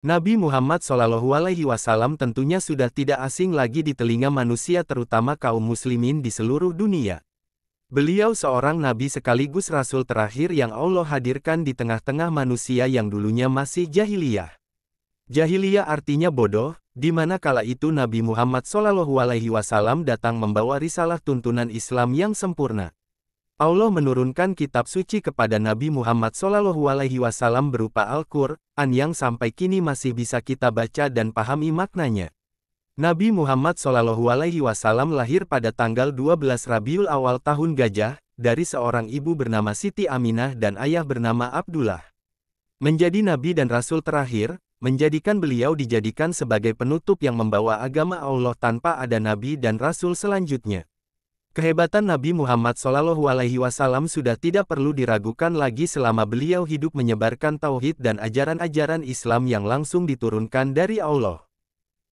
Nabi Muhammad Shallallahu Alaihi Wasallam tentunya sudah tidak asing lagi di telinga manusia terutama kaum muslimin di seluruh dunia. Beliau seorang nabi sekaligus rasul terakhir yang Allah hadirkan di tengah-tengah manusia yang dulunya masih jahiliyah. Jahiliyah artinya bodoh, di mana kala itu Nabi Muhammad Shallallahu Alaihi Wasallam datang membawa risalah tuntunan Islam yang sempurna. Allah menurunkan kitab suci kepada Nabi Muhammad Shallallahu Alaihi Wasallam berupa Al-Qur'an yang sampai kini masih bisa kita baca dan pahami maknanya. Nabi Muhammad Shallallahu Alaihi Wasallam lahir pada tanggal 12 Rabiul awal tahun gajah dari seorang ibu bernama Siti Aminah dan ayah bernama Abdullah. Menjadi nabi dan rasul terakhir, menjadikan beliau dijadikan sebagai penutup yang membawa agama Allah tanpa ada nabi dan rasul selanjutnya. Kehebatan Nabi Muhammad SAW sudah tidak perlu diragukan lagi selama beliau hidup menyebarkan tauhid dan ajaran-ajaran Islam yang langsung diturunkan dari Allah.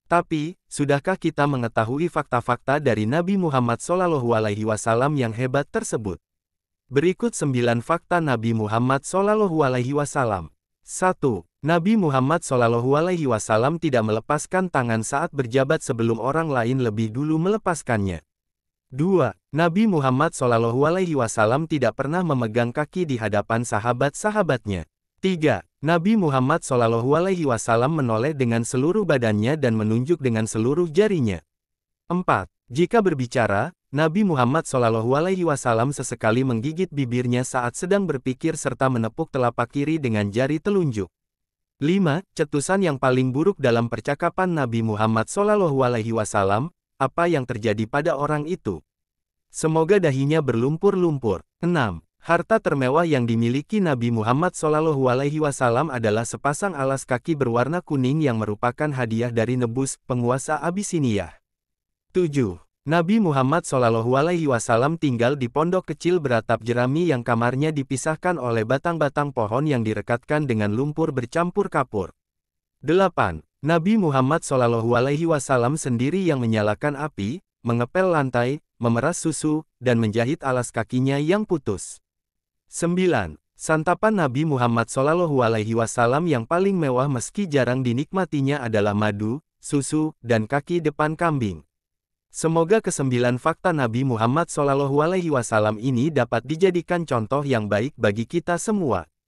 Tapi, sudahkah kita mengetahui fakta-fakta dari Nabi Muhammad SAW yang hebat tersebut? Berikut 9 fakta Nabi Muhammad SAW. Alaihi 1. Nabi Muhammad SAW tidak melepaskan tangan saat berjabat sebelum orang lain lebih dulu melepaskannya. 2. Nabi Muhammad Shallallahu Alaihi Wasallam tidak pernah memegang kaki di hadapan sahabat-sahabatnya. 3. Nabi Muhammad Shallallahu Alaihi Wasallam menoleh dengan seluruh badannya dan menunjuk dengan seluruh jarinya. 4. Jika berbicara, Nabi Muhammad Shallallahu Alaihi Wasallam sesekali menggigit bibirnya saat sedang berpikir serta menepuk telapak kiri dengan jari telunjuk. 5. Cetusan yang paling buruk dalam percakapan Nabi Muhammad SAW. apa yang terjadi pada orang itu? Semoga dahinya berlumpur-lumpur. 6. Harta termewah yang dimiliki Nabi Muhammad SAW adalah sepasang alas kaki berwarna kuning yang merupakan hadiah dari Nebus, penguasa Abisinia. 7. Nabi Muhammad SAW tinggal di pondok kecil beratap jerami yang kamarnya dipisahkan oleh batang-batang pohon yang direkatkan dengan lumpur bercampur kapur. 8. Nabi Muhammad SAW sendiri yang menyalakan api, mengepel lantai, memeras susu, dan menjahit alas kakinya yang putus. 9. Santapan Nabi Muhammad Shallallahu Alaihi Wasallam yang paling mewah meski jarang dinikmatinya adalah madu, susu, dan kaki depan kambing. Semoga kesembilan fakta Nabi Muhammad Shallallahu Alaihi Wasallam ini dapat dijadikan contoh yang baik bagi kita semua.